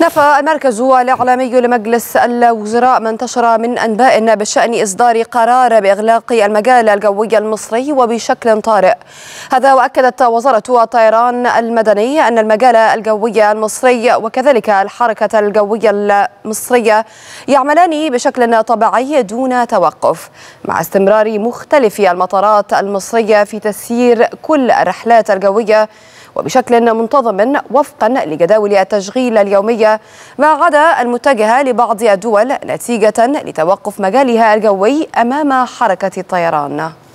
نفى المركز الإعلامي لمجلس الوزراء ما انتشر من أنباء بشأن إصدار قرار بإغلاق المجال الجوي المصري وبشكل طارئ هذا وأكدت وزارة الطيران المدني أن المجال الجوي المصري وكذلك الحركة الجوية المصرية يعملان بشكل طبيعي دون توقف مع استمرار مختلف المطارات المصرية في تسيير كل الرحلات الجوية وبشكل منتظم وفقا لجداول التشغيل اليومية ما عدا المتجهة لبعض الدول نتيجة لتوقف مجالها الجوي أمام حركة الطيران